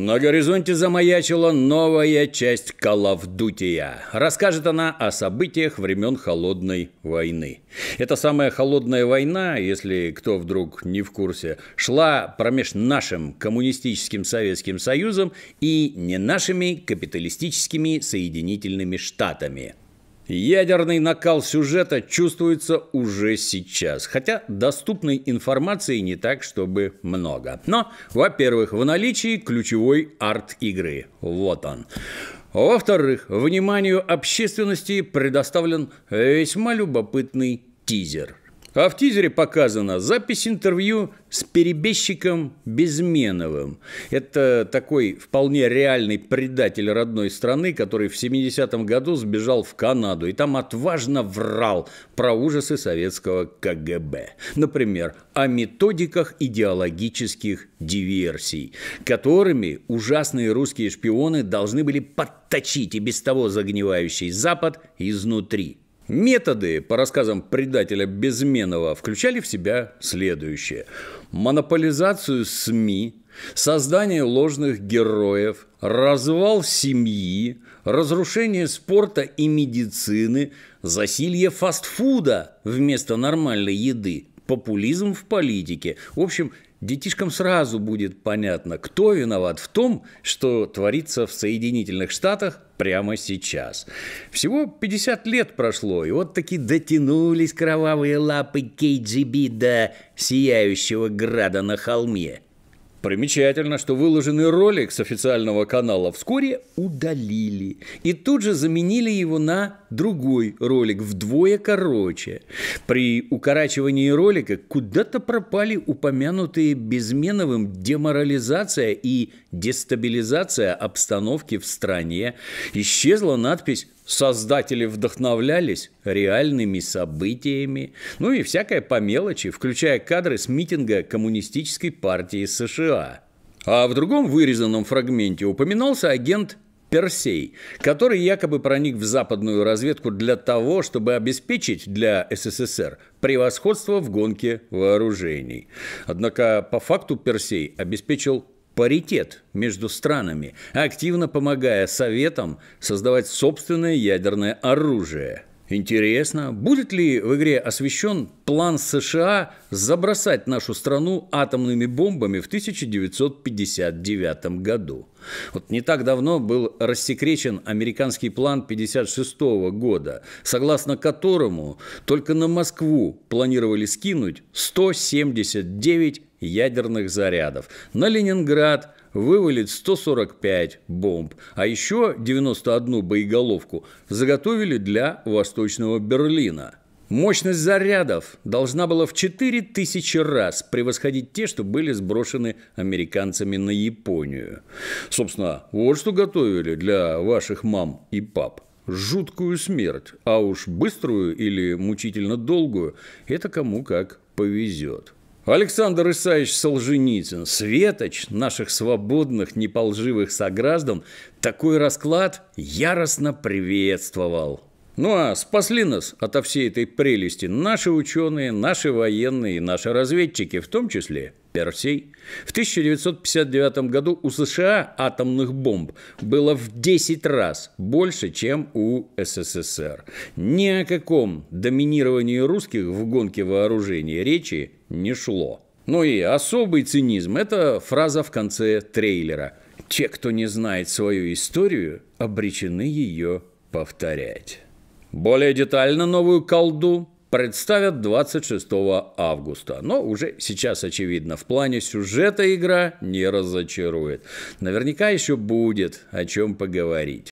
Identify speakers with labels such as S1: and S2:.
S1: На горизонте замаячила новая часть Калавдутия. Расскажет она о событиях времен Холодной войны. Эта самая Холодная война, если кто вдруг не в курсе, шла промеж нашим коммунистическим Советским Союзом и не нашими капиталистическими соединительными штатами – Ядерный накал сюжета чувствуется уже сейчас, хотя доступной информации не так, чтобы много. Но, во-первых, в наличии ключевой арт игры. Вот он. Во-вторых, вниманию общественности предоставлен весьма любопытный тизер – а в тизере показана запись интервью с перебежчиком Безменовым. Это такой вполне реальный предатель родной страны, который в 70-м году сбежал в Канаду и там отважно врал про ужасы советского КГБ. Например, о методиках идеологических диверсий, которыми ужасные русские шпионы должны были подточить и без того загнивающий Запад изнутри. Методы, по рассказам предателя Безменова, включали в себя следующее. Монополизацию СМИ, создание ложных героев, развал семьи, разрушение спорта и медицины, засилье фастфуда вместо нормальной еды, популизм в политике. В общем, детишкам сразу будет понятно, кто виноват в том, что творится в Соединительных Штатах прямо сейчас. Всего 50 лет прошло, и вот таки дотянулись кровавые лапы КГБ до сияющего града на холме – Примечательно, что выложенный ролик с официального канала вскоре удалили и тут же заменили его на другой ролик вдвое короче. При укорачивании ролика куда-то пропали упомянутые Безменовым деморализация и дестабилизация обстановки в стране. Исчезла надпись создатели вдохновлялись реальными событиями, ну и всякое по мелочи, включая кадры с митинга Коммунистической партии США. А в другом вырезанном фрагменте упоминался агент Персей, который якобы проник в западную разведку для того, чтобы обеспечить для СССР превосходство в гонке вооружений. Однако по факту Персей обеспечил паритет между странами, активно помогая Советам создавать собственное ядерное оружие. Интересно, будет ли в игре освещен план США забросать нашу страну атомными бомбами в 1959 году? Вот не так давно был рассекречен американский план 1956 года, согласно которому только на Москву планировали скинуть 179 ядерных зарядов. На Ленинград вывалит 145 бомб, а еще 91 боеголовку заготовили для Восточного Берлина. Мощность зарядов должна была в 4000 раз превосходить те, что были сброшены американцами на Японию. Собственно, вот что готовили для ваших мам и пап. Жуткую смерть, а уж быструю или мучительно долгую, это кому как повезет. Александр Исаевич Солженицын, светоч наших свободных, неполживых сограждан, такой расклад яростно приветствовал. Ну а спасли нас ото всей этой прелести наши ученые, наши военные и наши разведчики в том числе – Персей. В 1959 году у США атомных бомб было в 10 раз больше, чем у СССР. Ни о каком доминировании русских в гонке вооружений речи не шло. Ну и особый цинизм – это фраза в конце трейлера. Те, кто не знает свою историю, обречены ее повторять. Более детально новую колду представят 26 августа. Но уже сейчас очевидно, в плане сюжета игра не разочарует. Наверняка еще будет о чем поговорить.